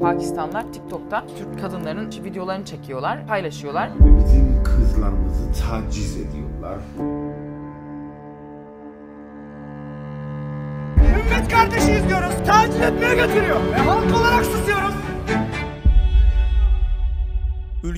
Pakistanlar TikTok'ta Türk kadınların videolarını çekiyorlar, paylaşıyorlar. bizim kızlarımızı taciz ediyorlar. Ümmet kardeşiyiz diyoruz. Taciz etmeye getiriyor. Ve halk olarak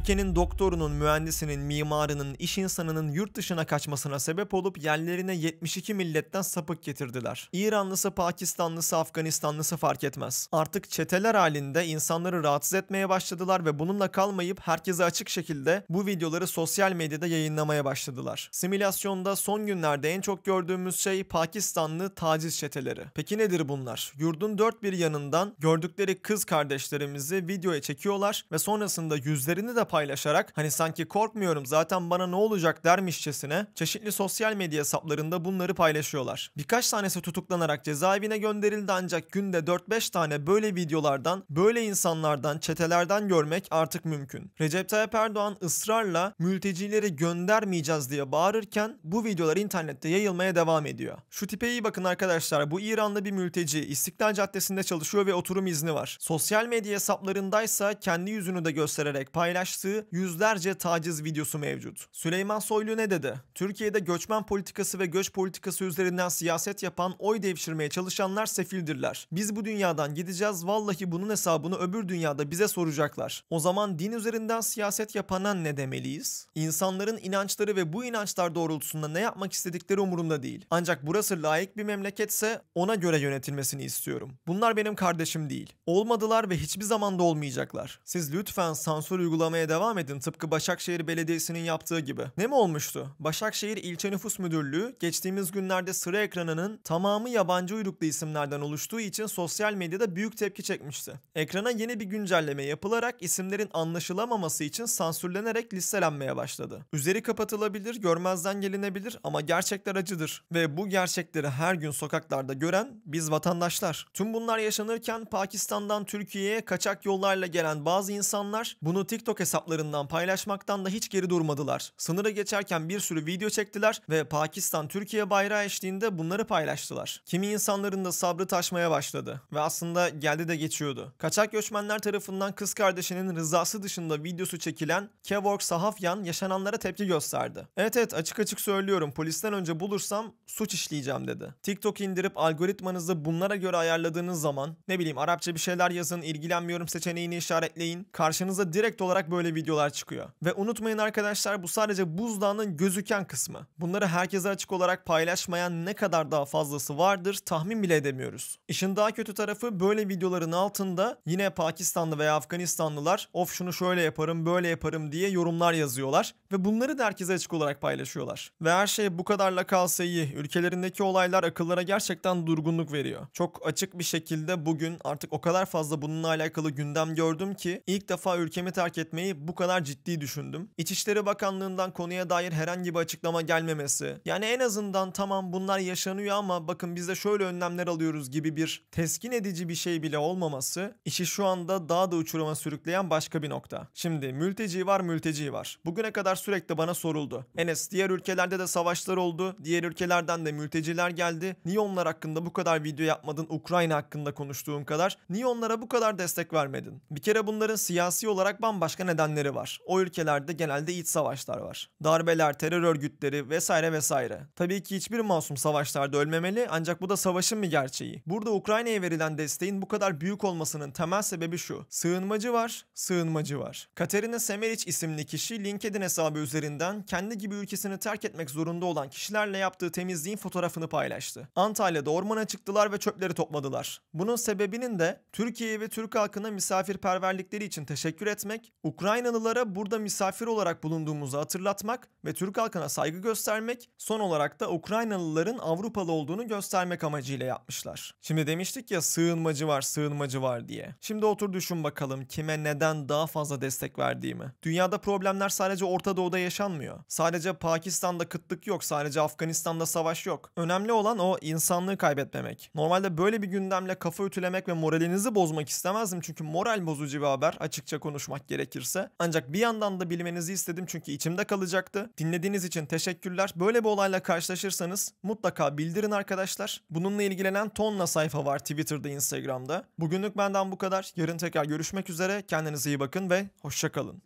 ülkenin doktorunun, mühendisinin, mimarının, iş insanının yurt dışına kaçmasına sebep olup yerlerine 72 milletten sapık getirdiler. İranlısı, Pakistanlısı, Afganistanlısı fark etmez. Artık çeteler halinde insanları rahatsız etmeye başladılar ve bununla kalmayıp herkese açık şekilde bu videoları sosyal medyada yayınlamaya başladılar. Simülasyonda son günlerde en çok gördüğümüz şey Pakistanlı taciz çeteleri. Peki nedir bunlar? Yurdun dört bir yanından gördükleri kız kardeşlerimizi videoya çekiyorlar ve sonrasında yüzlerini de paylaşıyorlar paylaşarak hani sanki korkmuyorum zaten bana ne olacak dermişçesine çeşitli sosyal medya hesaplarında bunları paylaşıyorlar. Birkaç tanesi tutuklanarak cezaevine gönderildi ancak günde 4-5 tane böyle videolardan, böyle insanlardan, çetelerden görmek artık mümkün. Recep Tayyip Erdoğan ısrarla mültecileri göndermeyeceğiz diye bağırırken bu videolar internette yayılmaya devam ediyor. Şu tipe iyi bakın arkadaşlar. Bu İranlı bir mülteci İstiklal Caddesi'nde çalışıyor ve oturum izni var. Sosyal medya hesaplarındaysa kendi yüzünü de göstererek paylaştı paylaştığı yüzlerce taciz videosu mevcut. Süleyman Soylu ne dedi? Türkiye'de göçmen politikası ve göç politikası üzerinden siyaset yapan, oy devşirmeye çalışanlar sefildirler. Biz bu dünyadan gideceğiz, vallahi bunun hesabını öbür dünyada bize soracaklar. O zaman din üzerinden siyaset yapana ne demeliyiz? İnsanların inançları ve bu inançlar doğrultusunda ne yapmak istedikleri umurumda değil. Ancak burası layık bir memleketse ona göre yönetilmesini istiyorum. Bunlar benim kardeşim değil. Olmadılar ve hiçbir zamanda olmayacaklar. Siz lütfen sansür uygulamaya devam edin tıpkı Başakşehir Belediyesi'nin yaptığı gibi. Ne mi olmuştu? Başakşehir İlçe Nüfus Müdürlüğü geçtiğimiz günlerde sıra ekranının tamamı yabancı uyruklu isimlerden oluştuğu için sosyal medyada büyük tepki çekmişti. Ekrana yeni bir güncelleme yapılarak isimlerin anlaşılamaması için sansürlenerek listelenmeye başladı. Üzeri kapatılabilir, görmezden gelinebilir ama gerçekler acıdır ve bu gerçekleri her gün sokaklarda gören biz vatandaşlar. Tüm bunlar yaşanırken Pakistan'dan Türkiye'ye kaçak yollarla gelen bazı insanlar bunu TikTok hesabı hesaplarından paylaşmaktan da hiç geri durmadılar. Sınıra geçerken bir sürü video çektiler ve Pakistan Türkiye bayrağı eşliğinde bunları paylaştılar. Kimi insanların da sabrı taşmaya başladı ve aslında geldi de geçiyordu. Kaçak göçmenler tarafından kız kardeşinin rızası dışında videosu çekilen Kevork Sahafyan yaşananlara tepki gösterdi. Evet evet açık açık söylüyorum polisten önce bulursam suç işleyeceğim dedi. TikTok indirip algoritmanızı bunlara göre ayarladığınız zaman ne bileyim Arapça bir şeyler yazın ilgilenmiyorum seçeneğini işaretleyin. Karşınıza direkt olarak böyle böyle videolar çıkıyor. Ve unutmayın arkadaşlar bu sadece buzdağının gözüken kısmı. Bunları herkese açık olarak paylaşmayan ne kadar daha fazlası vardır tahmin bile edemiyoruz. İşin daha kötü tarafı böyle videoların altında yine Pakistanlı veya Afganistanlılar of şunu şöyle yaparım böyle yaparım diye yorumlar yazıyorlar ve bunları da herkese açık olarak paylaşıyorlar. Ve her şey bu kadarla kalsa iyi. Ülkelerindeki olaylar akıllara gerçekten durgunluk veriyor. Çok açık bir şekilde bugün artık o kadar fazla bununla alakalı gündem gördüm ki ilk defa ülkemi terk etmeyi bu kadar ciddi düşündüm. İçişleri Bakanlığı'ndan konuya dair herhangi bir açıklama gelmemesi. Yani en azından tamam bunlar yaşanıyor ama bakın biz de şöyle önlemler alıyoruz gibi bir teskin edici bir şey bile olmaması işi şu anda daha da uçuruma sürükleyen başka bir nokta. Şimdi mülteci var mülteci var. Bugüne kadar sürekli bana soruldu. Enes diğer ülkelerde de savaşlar oldu. Diğer ülkelerden de mülteciler geldi. Niye onlar hakkında bu kadar video yapmadın Ukrayna hakkında konuştuğun kadar? Niye onlara bu kadar destek vermedin? Bir kere bunların siyasi olarak bambaşka neden nedenleri var. O ülkelerde genelde iç savaşlar var. Darbeler, terör örgütleri vesaire vesaire. Tabii ki hiçbir masum savaşlarda ölmemeli ancak bu da savaşın bir gerçeği. Burada Ukrayna'ya verilen desteğin bu kadar büyük olmasının temel sebebi şu. Sığınmacı var, sığınmacı var. Katerina Semeric isimli kişi LinkedIn hesabı üzerinden kendi gibi ülkesini terk etmek zorunda olan kişilerle yaptığı temizliğin fotoğrafını paylaştı. Antalya'da ormana çıktılar ve çöpleri topladılar. Bunun sebebinin de Türkiye ve Türk halkına misafirperverlikleri için teşekkür etmek, Ukrayna Ukraynalılara burada misafir olarak bulunduğumuzu hatırlatmak ve Türk halkına saygı göstermek, son olarak da Ukraynalıların Avrupalı olduğunu göstermek amacıyla yapmışlar. Şimdi demiştik ya sığınmacı var, sığınmacı var diye. Şimdi otur düşün bakalım kime neden daha fazla destek verdiğimi. Dünyada problemler sadece Orta Doğu'da yaşanmıyor. Sadece Pakistan'da kıtlık yok, sadece Afganistan'da savaş yok. Önemli olan o insanlığı kaybetmemek. Normalde böyle bir gündemle kafa ütülemek ve moralinizi bozmak istemezdim çünkü moral bozucu bir haber açıkça konuşmak gerekirse. Ancak bir yandan da bilmenizi istedim çünkü içimde kalacaktı. Dinlediğiniz için teşekkürler. Böyle bir olayla karşılaşırsanız mutlaka bildirin arkadaşlar. Bununla ilgilenen tonla sayfa var Twitter'da, Instagram'da. Bugünlük benden bu kadar. Yarın tekrar görüşmek üzere. Kendinize iyi bakın ve hoşçakalın.